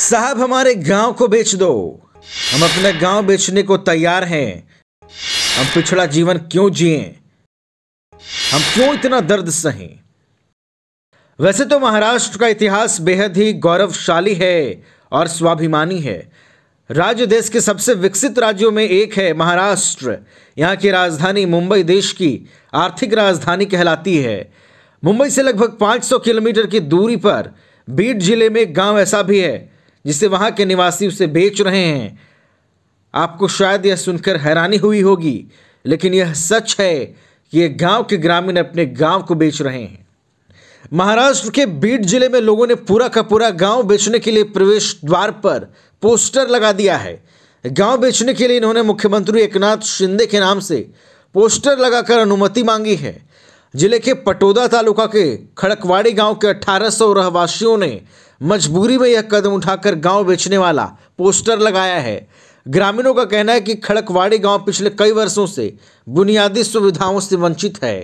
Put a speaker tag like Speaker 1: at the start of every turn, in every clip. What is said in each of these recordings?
Speaker 1: साहब हमारे गांव को बेच दो हम अपना गांव बेचने को तैयार हैं हम पिछड़ा जीवन क्यों जिए हम क्यों इतना दर्द सहें वैसे तो महाराष्ट्र का इतिहास बेहद ही गौरवशाली है और स्वाभिमानी है राज्य देश के सबसे विकसित राज्यों में एक है महाराष्ट्र यहाँ की राजधानी मुंबई देश की आर्थिक राजधानी कहलाती है मुंबई से लगभग 500 किलोमीटर की दूरी पर बीड जिले में एक गांव ऐसा भी है जिसे वहाँ के निवासी उसे बेच रहे हैं आपको शायद यह सुनकर हैरानी हुई होगी लेकिन यह सच है कि यह गांव के ग्रामीण अपने गांव को बेच रहे हैं महाराष्ट्र के बीड जिले में लोगों ने पूरा का पूरा गांव बेचने के लिए प्रवेश द्वार पर पोस्टर लगा दिया है गांव बेचने के लिए इन्होंने मुख्यमंत्री एकनाथ शिंदे के नाम से पोस्टर लगाकर अनुमति मांगी है जिले के पटोदा तालुका के खड़कवाड़ी गांव के 1800 रहवासियों ने मजबूरी में यह कदम उठाकर गांव बेचने वाला पोस्टर लगाया है ग्रामीणों का कहना है कि खड़कवाड़ी गांव पिछले कई वर्षों से बुनियादी सुविधाओं से वंचित है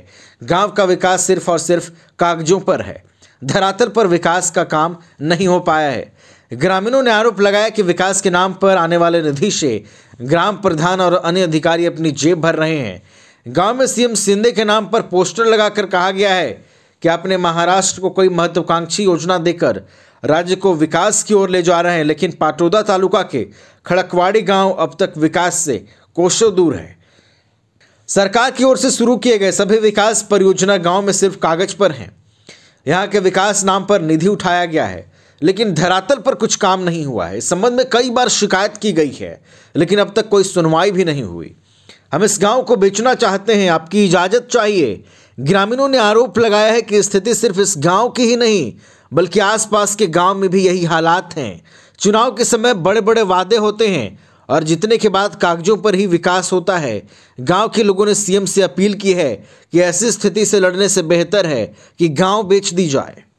Speaker 1: गांव का विकास सिर्फ और सिर्फ कागजों पर है धरातल पर विकास का काम नहीं हो पाया है ग्रामीणों ने आरोप लगाया कि विकास के नाम पर आने वाले निधि से ग्राम प्रधान और अन्य अधिकारी अपनी जेब भर रहे हैं गांव में सीएम सिंधे के नाम पर पोस्टर लगाकर कहा गया है कि आपने महाराष्ट्र को कोई महत्वाकांक्षी योजना देकर राज्य को विकास की ओर ले जा रहे हैं लेकिन पाटोदा तालुका के खड़कवाड़ी गांव अब तक विकास से कोशों दूर है सरकार की ओर से शुरू किए गए सभी विकास परियोजना गांव में सिर्फ कागज पर हैं यहाँ के विकास नाम पर निधि उठाया गया है लेकिन धरातल पर कुछ काम नहीं हुआ है इस संबंध में कई बार शिकायत की गई है लेकिन अब तक कोई सुनवाई भी नहीं हुई हम इस गांव को बेचना चाहते हैं आपकी इजाज़त चाहिए ग्रामीणों ने आरोप लगाया है कि स्थिति सिर्फ इस गांव की ही नहीं बल्कि आसपास के गांव में भी यही हालात हैं चुनाव के समय बड़े बड़े वादे होते हैं और जितने के बाद कागजों पर ही विकास होता है गांव के लोगों ने सीएम से अपील की है कि ऐसी स्थिति से लड़ने से बेहतर है कि गांव बेच दी जाए